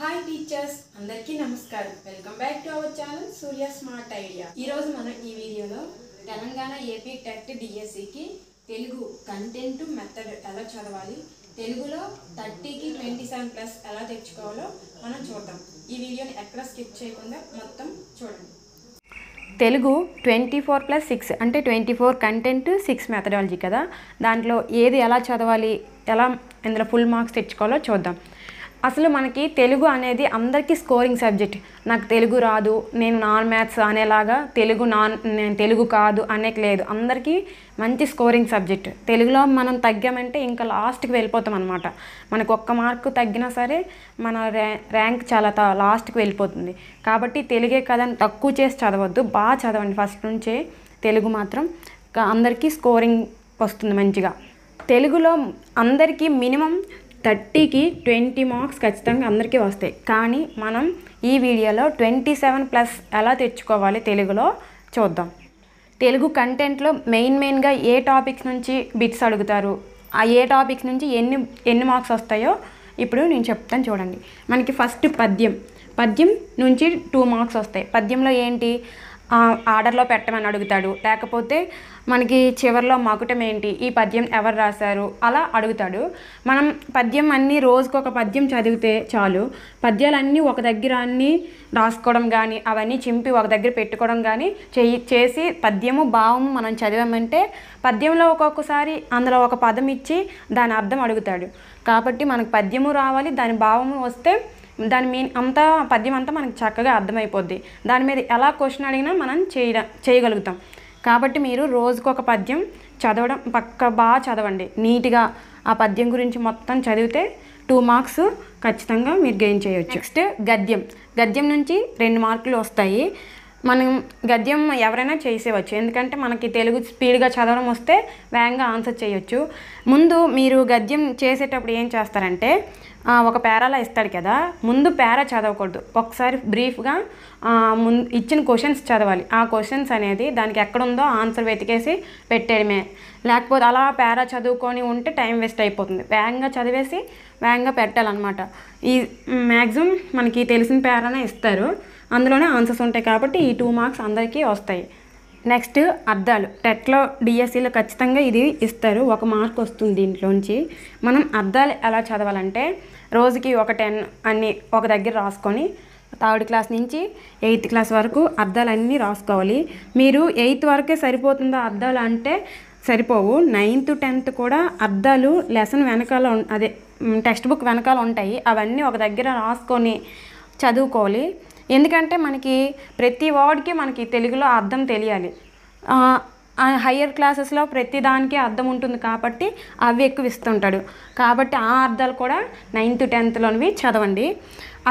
hi teachers అందరికీ నమస్కారం welcome back to our channel Surya smart idea ఈరోజు మనం ఈ వీడియోలో తెలంగాణ ఏపీ టెట్ డిఎస్సికి తెలుగు కంటెంట్ మెథడ్ ఎలా చదవాలి తెలుగులో థర్టీకి ట్వంటీ సెవెన్ ప్లస్ ఎలా తెచ్చుకోవాలో మనం చూద్దాం ఈ వీడియోని ఎక్కడ స్కిప్ చేయకుండా మొత్తం చూడండి Telugu twenty four plus six అంటే twenty four content six methodology కదా దాంట్లో ఏది ఎలా చదవాలి ఎలా ఇందులో ఫుల్ మార్క్స్ తెచ్చుకోవాలో చూద్దాం అసలు మనకి తెలుగు అనేది అందరికీ స్కోరింగ్ సబ్జెక్ట్ నాకు తెలుగు రాదు నేను నాన్ మ్యాథ్స్ అనేలాగా తెలుగు నాన్ నేను తెలుగు కాదు అనేక లేదు అందరికీ మంచి స్కోరింగ్ సబ్జెక్ట్ తెలుగులో మనం తగ్గామంటే ఇంకా లాస్ట్కి వెళ్ళిపోతాం అనమాట మనకు ఒక్క మార్కు తగ్గినా సరే మన ర్యాంక్ చాలా లాస్ట్కి వెళ్ళిపోతుంది కాబట్టి తెలుగే కదని తక్కువ చేసి చదవద్దు బాగా చదవండి ఫస్ట్ నుంచే తెలుగు మాత్రం అందరికీ స్కోరింగ్ వస్తుంది మంచిగా తెలుగులో అందరికీ మినిమం థర్టీకి ట్వంటీ మార్క్స్ ఖచ్చితంగా అందరికీ వస్తాయి కానీ మనం ఈ వీడియోలో ట్వంటీ సెవెన్ ప్లస్ ఎలా తెచ్చుకోవాలి తెలుగులో చూద్దాం తెలుగు కంటెంట్లో మెయిన్ మెయిన్గా ఏ టాపిక్స్ నుంచి బిట్స్ అడుగుతారు ఆ ఏ టాపిక్స్ నుంచి ఎన్ని ఎన్ని మార్క్స్ వస్తాయో ఇప్పుడు నేను చెప్తాను చూడండి మనకి ఫస్ట్ పద్యం పద్యం నుంచి టూ మార్క్స్ వస్తాయి పద్యంలో ఏంటి ఆర్డర్లో పెట్టమని అడుగుతాడు లేకపోతే మనకి చివరిలో మకుటం ఏంటి ఈ పద్యం ఎవరు రాశారు అలా అడుగుతాడు మనం పద్యం అన్నీ రోజుకు ఒక పద్యం చదివితే చాలు పద్యాలన్నీ ఒక దగ్గర అన్నీ రాసుకోవడం కానీ అవన్నీ చింపి ఒక దగ్గర పెట్టుకోవడం కానీ చేయి చేసి పద్యము భావము మనం చదివామంటే పద్యంలో ఒక్కొక్కసారి అందులో ఒక పదం ఇచ్చి దాని అర్థం అడుగుతాడు కాబట్టి మనకు పద్యము రావాలి దాని భావము వస్తే దాని మీన్ అంతా పద్యం అంతా మనకు చక్కగా అర్థమైపోద్ది దాని మీద ఎలా క్వశ్చన్ అడిగినా మనం చేయడం చేయగలుగుతాం కాబట్టి మీరు రోజుకు ఒక పద్యం చదవడం పక్క బాగా చదవండి నీట్గా ఆ పద్యం గురించి మొత్తం చదివితే టూ మార్క్స్ ఖచ్చితంగా మీరు గెయిన్ చేయవచ్చు నెక్స్ట్ గద్యం గద్యం నుంచి రెండు మార్కులు వస్తాయి మనం గద్యం ఎవరైనా చేసేవచ్చు ఎందుకంటే మనకి తెలుగు స్పీడ్గా చదవడం వస్తే వేగంగా ఆన్సర్ చేయొచ్చు ముందు మీరు గద్యం చేసేటప్పుడు ఏం చేస్తారంటే ఒక పేరాలా ఇస్తాడు కదా ముందు పేరా చదవకూడదు ఒకసారి బ్రీఫ్గా ముందు ఇచ్చిన క్వశ్చన్స్ చదవాలి ఆ క్వశ్చన్స్ అనేది దానికి ఎక్కడుందో ఆన్సర్ వెతికేసి పెట్టేయడమే లేకపోతే అలా పేరా చదువుకొని ఉంటే టైం వేస్ట్ అయిపోతుంది వేగంగా చదివేసి వేగంగా పెట్టాలన్నమాట ఈ మ్యాక్సిమం మనకి తెలిసిన పేరానే ఇస్తారు అందులోనే ఆన్సర్స్ ఉంటాయి కాబట్టి ఈ టూ మార్క్స్ అందరికీ వస్తాయి నెక్స్ట్ అద్దాలు టెట్లో e e డిఎస్సిలో ఖచ్చితంగా ఇది ఇస్తారు ఒక మార్క్ వస్తుంది దీంట్లోంచి మనం అద్దాలు ఎలా చదవాలంటే రోజుకి ఒక టెన్ అన్ని ఒక దగ్గర రాసుకొని థర్డ్ క్లాస్ నుంచి ఎయిత్ క్లాస్ వరకు అన్నీ రాసుకోవాలి మీరు ఎయిత్ వరకే సరిపోతుందా అర్థాలు అంటే సరిపోవు నైన్త్ టెన్త్ కూడా అర్థాలు లెసన్ వెనకాల అదే టెక్స్ట్ బుక్ వెనకాల ఉంటాయి అవన్నీ ఒక దగ్గర రాసుకొని చదువుకోవాలి ఎందుకంటే మనకి ప్రతి వర్డ్కి మనకి తెలుగులో అర్థం తెలియాలి హయ్యర్ క్లాసెస్లో ప్రతి దానికి అర్థం ఉంటుంది కాబట్టి అవి ఎక్కువ ఇస్తుంటాడు కాబట్టి ఆ అర్థాలు కూడా నైన్త్ టెన్త్లోనివి చదవండి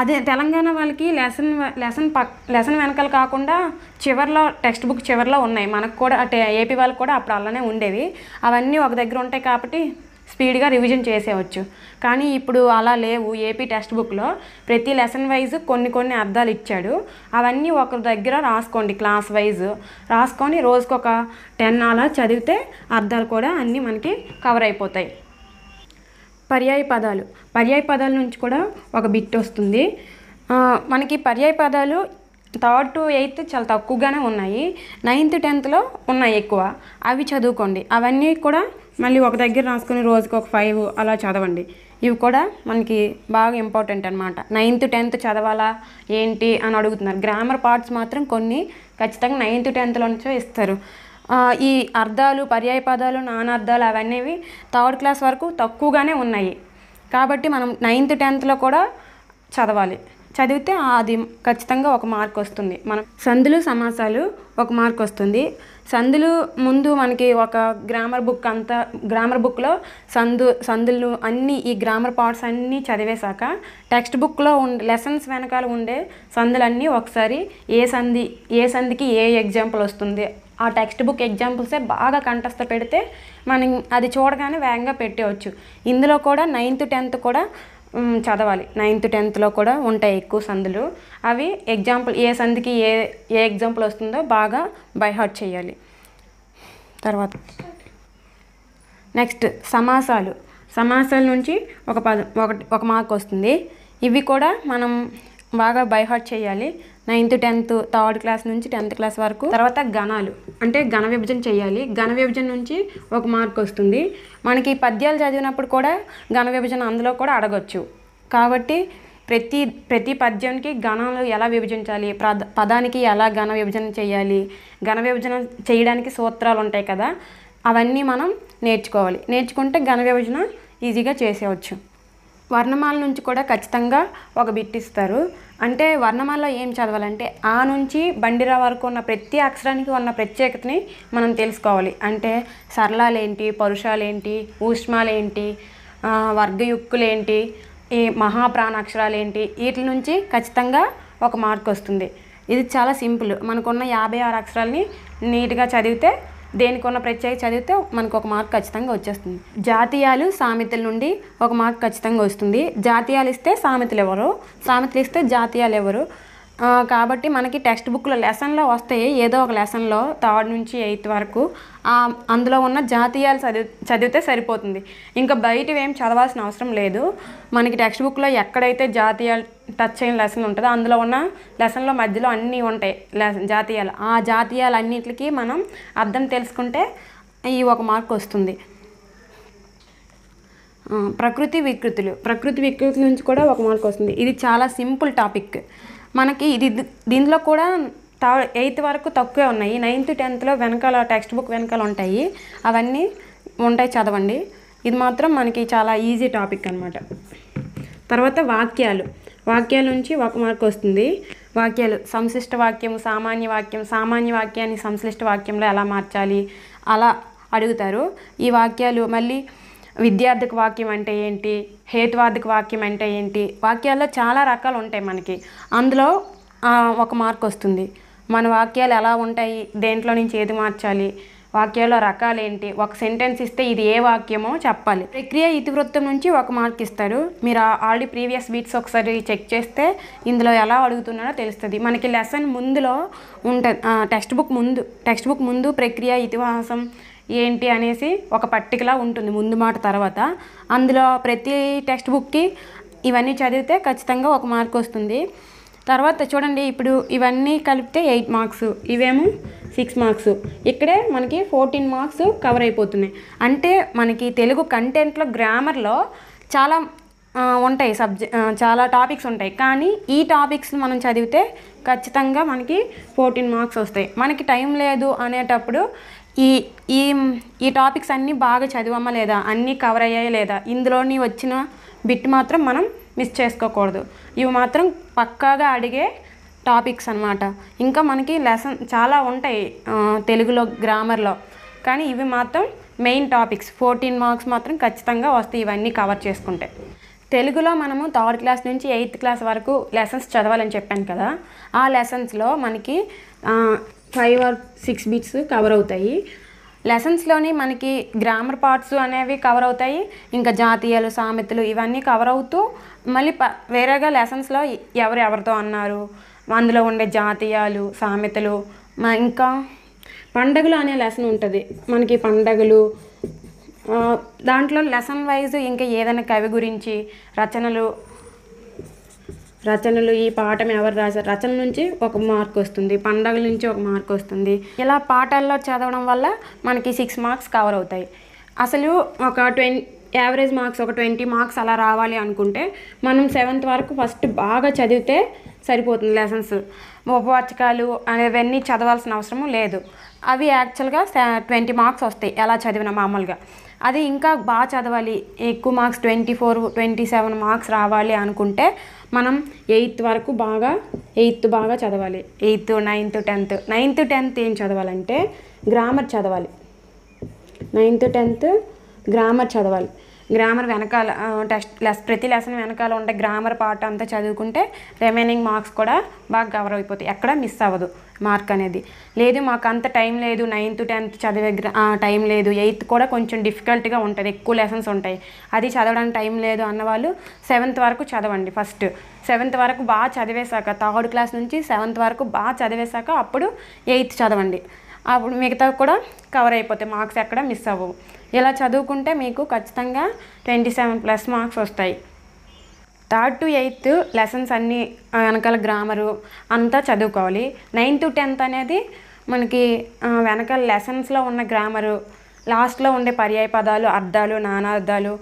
అదే తెలంగాణ వాళ్ళకి లెసన్ లెసన్ పక్ లెసన్ వెనకాల కాకుండా చివరిలో టెక్స్ట్ బుక్ చివరిలో ఉన్నాయి మనకు కూడా అంటే ఏపీ వాళ్ళకి కూడా అప్పుడు అలానే ఉండేవి అవన్నీ ఒక దగ్గర ఉంటాయి కాబట్టి స్పీడ్గా రివిజన్ చేసేవచ్చు కానీ ఇప్పుడు అలా లేవు ఏపీ టెక్స్ట్ బుక్లో ప్రతి లెసన్ వైజ్ కొన్ని కొన్ని అర్థాలు ఇచ్చాడు అవన్నీ ఒకరి దగ్గర రాసుకోండి క్లాస్ వైజ్ రాసుకొని రోజుకొక టెన్ అలా చదివితే అర్థాలు కూడా అన్నీ మనకి కవర్ అయిపోతాయి పర్యాయ పదాలు పర్యాయ పదాల నుంచి కూడా ఒక బిట్ వస్తుంది మనకి పర్యాయ పదాలు థర్డ్ టు ఎయిత్ చాలా తక్కువగానే ఉన్నాయి నైన్త్ టెన్త్లో ఉన్నాయి ఎక్కువ అవి చదువుకోండి అవన్నీ కూడా మళ్ళీ ఒక దగ్గర రాసుకుని రోజుకి ఒక ఫైవ్ అలా చదవండి ఇవి కూడా మనకి బాగా ఇంపార్టెంట్ అనమాట నైన్త్ టెన్త్ చదవాలా ఏంటి అని అడుగుతున్నారు గ్రామర్ పార్ట్స్ మాత్రం కొన్ని ఖచ్చితంగా నైన్త్ టెన్త్లో నుంచో ఇస్తారు ఈ అర్థాలు పర్యాయ పదాలు నానార్థాలు అవన్నీ థర్డ్ క్లాస్ వరకు తక్కువగానే ఉన్నాయి కాబట్టి మనం నైన్త్ టెన్త్లో కూడా చదవాలి చదివితే అది ఖచ్చితంగా ఒక మార్క్ వస్తుంది మనం సందులు సమాసాలు ఒక మార్క్ వస్తుంది సందులు ముందు మనకి ఒక గ్రామర్ బుక్ అంతా గ్రామర్ బుక్లో సందు సందులు అన్నీ ఈ గ్రామర్ పార్ట్స్ అన్నీ చదివేశాక టెక్స్ట్ బుక్లో ఉండే లెసన్స్ వెనకాల ఉండే సందులన్నీ ఒకసారి ఏ సంధి ఏ సంధికి ఏ ఎగ్జాంపుల్ వస్తుంది ఆ టెక్స్ట్ బుక్ ఎగ్జాంపుల్సే బాగా కంటస్థ పెడితే మనం అది చూడగానే వేగంగా పెట్టేవచ్చు ఇందులో కూడా నైన్త్ టెన్త్ కూడా చదవాలి నైన్త్ టెన్త్లో కూడా ఉంటాయి ఎక్కువ సందులు అవి ఎగ్జాంపుల్ ఏ సందికి ఏ ఏ ఎగ్జాంపుల్ వస్తుందో బాగా బైహార్ట్ చేయాలి తర్వాత నెక్స్ట్ సమాసాలు సమాసాల నుంచి ఒక పద ఒక మార్క్ వస్తుంది ఇవి కూడా మనం బాగా బైహార్ట్ చేయాలి నైన్త్ టెన్త్ థర్డ్ క్లాస్ నుంచి టెన్త్ క్లాస్ వరకు తర్వాత గణాలు అంటే ఘన విభజన చేయాలి ఘన విభజన నుంచి ఒక మార్క్ వస్తుంది మనకి పద్యాలు చదివినప్పుడు కూడా ఘన విభజన అందులో కూడా అడగచ్చు కాబట్టి ప్రతి ప్రతి పద్యానికి గణాలు ఎలా విభజించాలి ప్రద పదానికి ఎలా ఘన విభజన చేయాలి ఘన విభజన చేయడానికి సూత్రాలు ఉంటాయి కదా అవన్నీ మనం నేర్చుకోవాలి నేర్చుకుంటే ఘన విభజన ఈజీగా చేసేవచ్చు వర్ణమాల నుంచి కూడా ఖచ్చితంగా ఒక బిట్ ఇస్తారు అంటే వర్ణమాలలో ఏం చదవాలంటే ఆ నుంచి బండిరా వరకు ఉన్న ప్రతి అక్షరానికి ఉన్న ప్రత్యేకతని మనం తెలుసుకోవాలి అంటే సరళాలేంటి పరుషాలేంటి ఊష్మాలేంటి వర్గయుక్కులేంటి ఈ మహాప్రాణాక్షరాలేంటి వీటి నుంచి ఖచ్చితంగా ఒక మార్క్ వస్తుంది ఇది చాలా సింపుల్ మనకున్న యాభై ఆరు అక్షరాలని నీట్గా చదివితే దేనికి ఉన్న ప్రత్యేక చదివితే మనకు ఒక మార్క్ ఖచ్చితంగా వచ్చేస్తుంది జాతీయాలు సామెతల నుండి ఒక మార్క్ ఖచ్చితంగా వస్తుంది జాతీయాలు ఇస్తే సామెతలు ఎవరు సామెతలు ఇస్తే జాతీయాలు ఎవరు కాబట్టి మనకి టెక్స్ట్ బుక్లో లెసన్లో వస్తాయి ఏదో ఒక లెసన్లో థర్డ్ నుంచి ఎయిత్ వరకు అందులో ఉన్న జాతీయాలు చదివి చదివితే సరిపోతుంది ఇంకా బయటవి ఏం చదవాల్సిన అవసరం లేదు మనకి టెక్స్ట్ బుక్లో ఎక్కడైతే జాతీయాలు టచ్ అయిన లెసన్ ఉంటుందో అందులో ఉన్న లెసన్లో మధ్యలో అన్నీ ఉంటాయి జాతీయాలు ఆ జాతీయాలు అన్నింటికి మనం అర్థం తెలుసుకుంటే ఈ ఒక మార్క్ వస్తుంది ప్రకృతి వికృతులు ప్రకృతి వికృతుల నుంచి కూడా ఒక మార్క్ వస్తుంది ఇది చాలా సింపుల్ టాపిక్ మనకి ఇది దీంట్లో కూడా ఎయిత్ వరకు తక్కువే ఉన్నాయి నైన్త్ టెన్త్లో వెనకాల టెక్స్ట్ బుక్ వెనకాల ఉంటాయి అవన్నీ ఉంటాయి చదవండి ఇది మాత్రం మనకి చాలా ఈజీ టాపిక్ అనమాట తర్వాత వాక్యాలు వాక్యాల నుంచి ఒక మార్క్ వస్తుంది వాక్యాలు సంశ్లిష్ట వాక్యం సామాన్య వాక్యం సామాన్య వాక్యాన్ని సంశ్లిష్ట వాక్యంలో ఎలా మార్చాలి అలా అడుగుతారు ఈ వాక్యాలు మళ్ళీ విద్యార్థిక వాక్యం అంటే ఏంటి హేతువార్థిక వాక్యం అంటే ఏంటి వాక్యాల్లో చాలా రకాలు ఉంటాయి మనకి అందులో ఒక మార్క్ వస్తుంది మన వాక్యాలు ఎలా ఉంటాయి దేంట్లో నుంచి ఏది మార్చాలి వాక్యాల్లో రకాలు ఏంటి ఒక సెంటెన్స్ ఇస్తే ఇది ఏ వాక్యమో చెప్పాలి ప్రక్రియ ఇతివృత్తం నుంచి ఒక మార్క్ ఇస్తారు మీరు ఆల్రెడీ ప్రీవియస్ బీట్స్ ఒకసారి చెక్ చేస్తే ఇందులో ఎలా అడుగుతున్నారో తెలుస్తుంది మనకి లెసన్ ముందులో ఉంటుంది టెక్స్ట్ బుక్ ముందు టెక్స్ట్ బుక్ ముందు ప్రక్రియ ఇతివాసం ఏంటి అనేసి ఒక పట్టికలా ఉంటుంది ముందు మాట తర్వాత అందులో ప్రతి టెక్స్ట్ బుక్కి ఇవన్నీ చదివితే ఖచ్చితంగా ఒక మార్క్ వస్తుంది తర్వాత చూడండి ఇప్పుడు ఇవన్నీ కలిపితే ఎయిట్ మార్క్స్ ఇవేమో సిక్స్ మార్క్స్ ఇక్కడే మనకి ఫోర్టీన్ మార్క్స్ కవర్ అయిపోతున్నాయి అంటే మనకి తెలుగు కంటెంట్లో గ్రామర్లో చాలా ఉంటాయి సబ్జె చాలా టాపిక్స్ ఉంటాయి కానీ ఈ టాపిక్స్ మనం చదివితే ఖచ్చితంగా మనకి ఫోర్టీన్ మార్క్స్ వస్తాయి మనకి టైం లేదు అనేటప్పుడు ఈ ఈ ఈ టాపిక్స్ అన్నీ బాగా చదివామా లేదా అన్నీ కవర్ అయ్యాయి లేదా ఇందులోని వచ్చిన బిట్ మాత్రం మనం మిస్ చేసుకోకూడదు ఇవి మాత్రం పక్కాగా అడిగే టాపిక్స్ అనమాట ఇంకా మనకి లెసన్ చాలా ఉంటాయి తెలుగులో గ్రామర్లో కానీ ఇవి మాత్రం మెయిన్ టాపిక్స్ ఫోర్టీన్ మార్క్స్ మాత్రం ఖచ్చితంగా వస్తాయి ఇవన్నీ కవర్ చేసుకుంటే తెలుగులో మనము థర్డ్ క్లాస్ నుంచి ఎయిత్ క్లాస్ వరకు లెసన్స్ చదవాలని చెప్పాను కదా ఆ లెసన్స్లో మనకి five or six bits cover అవుతాయి లెసన్స్లోని మనకి గ్రామర్ పార్ట్స్ అనేవి కవర్ అవుతాయి ఇంకా జాతీయాలు సామెతలు ఇవన్నీ కవర్ అవుతూ మళ్ళీ ప వేరేగా లెసన్స్లో ఎవరు ఎవరితో అన్నారు అందులో ఉండే జాతీయాలు సామెతలు ఇంకా పండగలు అనే లెసన్ ఉంటుంది మనకి పండగలు దాంట్లో లెసన్ వైజ్ ఇంకా ఏదైనా కవి గురించి రచనలు రచనలు ఈ పాఠం ఎవరు రాశారు రచన నుంచి ఒక మార్క్ వస్తుంది పండగల నుంచి ఒక మార్క్ వస్తుంది ఇలా పాఠాల్లో చదవడం వల్ల మనకి సిక్స్ మార్క్స్ కవర్ అవుతాయి అసలు ఒక ట్వెన్ యావరేజ్ మార్క్స్ ఒక ట్వంటీ మార్క్స్ అలా రావాలి అనుకుంటే మనం సెవెంత్ వరకు ఫస్ట్ బాగా చదివితే సరిపోతుంది లెసన్స్ ఉపవాచకాలు అవన్నీ చదవాల్సిన అవసరం లేదు అవి యాక్చువల్గా ట్వంటీ మార్క్స్ వస్తాయి ఎలా చదివిన మామూలుగా అది ఇంకా బాగా చదవాలి ఎక్కువ marks twenty four twenty seven marks రావాలి అనుకుంటే మనం ఎయిత్ వరకు బాగా ఎయిత్ బాగా చదవాలి eighth ninth tenth ninth tenth ఏం చదవాలంటే గ్రామర్ చదవాలి నైన్త్ టెన్త్ గ్రామర్ చదవాలి గ్రామర్ వెనకాల టెస్ట్ లెస్ ప్రతి లెసన్ వెనకాల ఉంటే గ్రామర్ పాట అంతా చదువుకుంటే రిమైనింగ్ మార్క్స్ కూడా బాగా కవర్ అయిపోతాయి ఎక్కడ మిస్ అవ్వదు మార్క్ అనేది లేదు మాకు అంత టైం లేదు నైన్త్ టెన్త్ చదివే టైం లేదు ఎయిత్ కూడా కొంచెం డిఫికల్ట్గా ఉంటుంది ఎక్కువ లెసన్స్ ఉంటాయి అది చదవడానికి టైం లేదు అన్నవాళ్ళు సెవెంత్ వరకు చదవండి ఫస్ట్ సెవెంత్ వరకు బాగా చదివేశాక థర్డ్ క్లాస్ నుంచి సెవెంత్ వరకు బాగా చదివేశాక అప్పుడు ఎయిత్ చదవండి అప్పుడు మిగతా కూడా కవర్ అయిపోతాయి మార్క్స్ ఎక్కడ మిస్ అవ్వవు ఇలా చదువుకుంటే మీకు ఖచ్చితంగా ట్వంటీ సెవెన్ ప్లస్ మార్క్స్ వస్తాయి థర్డ్ టు ఎయిత్ లెసన్స్ అన్నీ వెనకాల గ్రామరు అంతా చదువుకోవాలి నైన్త్ టెన్త్ అనేది మనకి వెనకాల లెసన్స్లో ఉన్న గ్రామరు లాస్ట్లో ఉండే పర్యాయ పదాలు అర్థాలు నానార్థాలు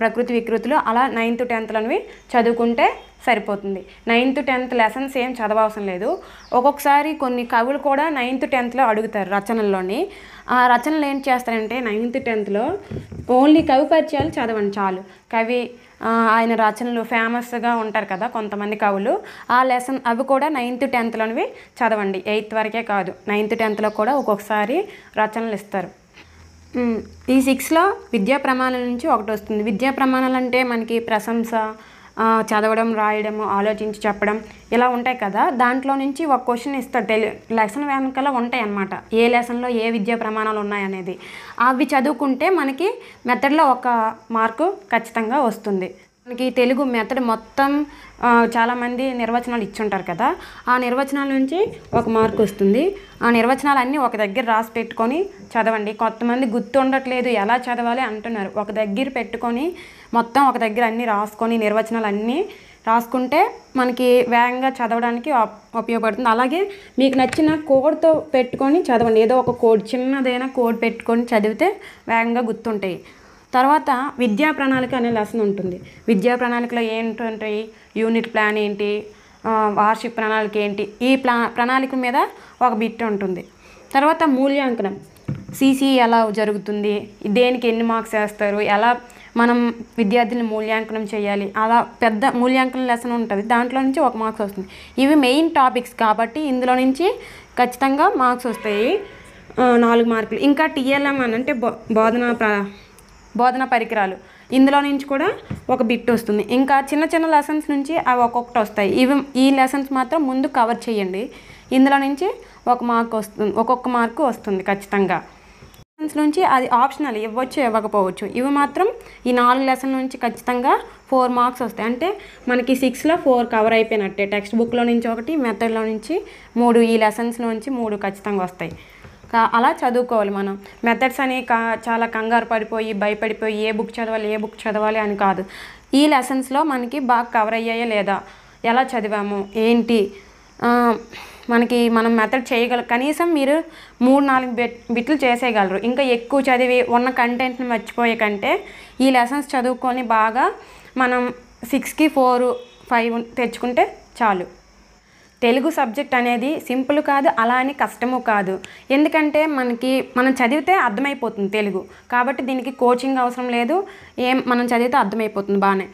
ప్రకృతి వికృతులు అలా నైన్త్ టెన్త్లనివి చదువుకుంటే సరిపోతుంది నైన్త్ టెన్త్ లెసన్స్ ఏం చదవవసరం లేదు ఒక్కొక్కసారి కొన్ని కవులు కూడా నైన్త్ టెన్త్లో అడుగుతారు రచనల్లోని ఆ రచనలు ఏం చేస్తారంటే నైన్త్ టెన్త్లో ఓన్లీ కవి పరిచయాలు చదవండి చాలు కవి ఆయన రచనలు ఫేమస్గా ఉంటారు కదా కొంతమంది కవులు ఆ లెసన్ అవి కూడా నైన్త్ టెన్త్లోనివి చదవండి ఎయిత్ వరకే కాదు నైన్త్ టెన్త్లో కూడా ఒక్కొక్కసారి రచనలు ఇస్తారు ఈ సిక్స్లో విద్యా ప్రమాణాల నుంచి ఒకటి వస్తుంది విద్యా ప్రమాణాలు అంటే మనకి ప్రశంస చదవడం రాయడం ఆలోచించి చెప్పడం ఇలా ఉంటాయి కదా దాంట్లో నుంచి ఒక క్వశ్చన్ ఇస్తారు టెలి లెసన్ వెనకాల ఉంటాయి అన్నమాట ఏ లెసన్లో ఏ విద్యా ప్రమాణాలు ఉన్నాయనేది అవి చదువుకుంటే మనకి మెథడ్లో ఒక మార్కు ఖచ్చితంగా వస్తుంది మనకి తెలుగు మెథడ్ మొత్తం చాలామంది నిర్వచనాలు ఇచ్చుంటారు కదా ఆ నిర్వచనాల నుంచి ఒక మార్క్ వస్తుంది ఆ నిర్వచనాలు అన్నీ ఒక దగ్గర రాసి పెట్టుకొని చదవండి కొంతమంది గుర్తుండట్లేదు ఎలా చదవాలి అంటున్నారు ఒక దగ్గర పెట్టుకొని మొత్తం ఒక దగ్గర అన్నీ రాసుకొని నిర్వచనాలు అన్నీ రాసుకుంటే మనకి వేగంగా చదవడానికి ఉపయోగపడుతుంది అలాగే మీకు నచ్చిన కోడ్తో పెట్టుకొని చదవండి ఏదో ఒక కోడ్ చిన్నదైనా కోడ్ పెట్టుకొని చదివితే వేగంగా గుర్తుంటాయి తర్వాత విద్యా ప్రణాళిక అనే లెసన్ ఉంటుంది విద్యా ప్రణాళికలో ఏంటంటే యూనిట్ ప్లాన్ ఏంటి వార్షిక ప్రణాళిక ఏంటి ఈ ప్లా ప్రణాళిక మీద ఒక బిట్ ఉంటుంది తర్వాత మూల్యాంకనం సీసీ ఎలా జరుగుతుంది దేనికి ఎన్ని మార్క్స్ వేస్తారు ఎలా మనం విద్యార్థులను మూల్యాంకనం చేయాలి అలా పెద్ద మూల్యాంకనం లెసన్ ఉంటుంది దాంట్లో నుంచి ఒక మార్క్స్ వస్తుంది ఇవి మెయిన్ టాపిక్స్ కాబట్టి ఇందులో నుంచి ఖచ్చితంగా మార్క్స్ వస్తాయి నాలుగు మార్కులు ఇంకా టీఎల్ఎం అని అంటే బో బోధన ప్ర బోధన పరికరాలు ఇందులో నుంచి కూడా ఒక బిట్ వస్తుంది ఇంకా చిన్న చిన్న లెసన్స్ నుంచి అవి ఒక్కొక్కటి వస్తాయి ఇవి ఈ లెసన్స్ మాత్రం ముందు కవర్ చేయండి ఇందులో నుంచి ఒక మార్క్ వస్తుంది ఒక్కొక్క మార్కు వస్తుంది ఖచ్చితంగా లెసన్స్ నుంచి అది ఆప్షనల్ ఇవ్వచ్చు ఇవ్వకపోవచ్చు ఇవి మాత్రం ఈ నాలుగు లెసన్ నుంచి ఖచ్చితంగా ఫోర్ మార్క్స్ వస్తాయి అంటే మనకి సిక్స్లో ఫోర్ కవర్ అయిపోయినట్టే టెక్స్ట్ బుక్లో నుంచి ఒకటి మెథడ్లో నుంచి మూడు ఈ లెసన్స్ నుంచి మూడు ఖచ్చితంగా వస్తాయి అలా చదువుకోవాలి మనం మెథడ్స్ అని చాలా కంగారు పడిపోయి భయపడిపోయి ఏ బుక్ చదవాలి ఏ బుక్ చదవాలి అని కాదు ఈ లెసన్స్లో మనకి బాగా కవర్ అయ్యాయా లేదా ఎలా చదివాము ఏంటి మనకి మనం మెథడ్ చేయగల కనీసం మీరు మూడు నాలుగు బిట్ బిట్లు చేసేయగలరు ఇంకా ఎక్కువ చదివి ఉన్న కంటెంట్ని మర్చిపోయే కంటే ఈ లెసన్స్ చదువుకొని బాగా మనం సిక్స్కి ఫోర్ ఫైవ్ తెచ్చుకుంటే చాలు తెలుగు సబ్జెక్ట్ అనేది సింపుల్ కాదు అలా అని కష్టము కాదు ఎందుకంటే మనకి మనం చదివితే అర్థమైపోతుంది తెలుగు కాబట్టి దీనికి కోచింగ్ అవసరం లేదు ఏం మనం చదివితే అర్థమైపోతుంది బాగానే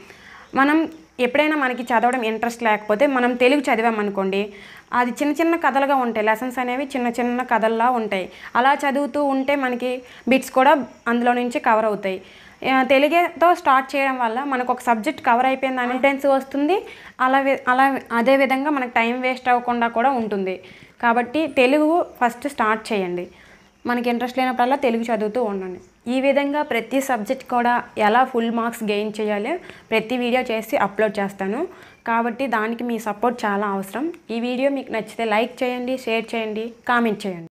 మనం ఎప్పుడైనా మనకి చదవడం ఇంట్రెస్ట్ లేకపోతే మనం తెలుగు చదివామనుకోండి అది చిన్న చిన్న కథలుగా ఉంటాయి లెసన్స్ అనేవి చిన్న చిన్న కథల్లా ఉంటాయి అలా చదువుతూ ఉంటే మనకి బిట్స్ కూడా అందులో నుంచి కవర్ అవుతాయి తెలుగుతో స్టార్ట్ చేయడం వల్ల మనకు ఒక సబ్జెక్ట్ కవర్ అయిపోయింది కాన్ఫిడెన్స్ వస్తుంది అలా అలా అదేవిధంగా మనకు టైం వేస్ట్ అవ్వకుండా కూడా ఉంటుంది కాబట్టి తెలుగు ఫస్ట్ స్టార్ట్ చేయండి మనకి ఇంట్రెస్ట్ లేనప్పుడల్లా తెలుగు చదువుతూ ఉండండి ఈ విధంగా ప్రతి సబ్జెక్ట్ కూడా ఎలా ఫుల్ మార్క్స్ గెయిన్ చేయాలి ప్రతి వీడియో చేసి అప్లోడ్ చేస్తాను కాబట్టి దానికి మీ సపోర్ట్ చాలా అవసరం ఈ వీడియో మీకు నచ్చితే లైక్ చేయండి షేర్ చేయండి కామెంట్ చేయండి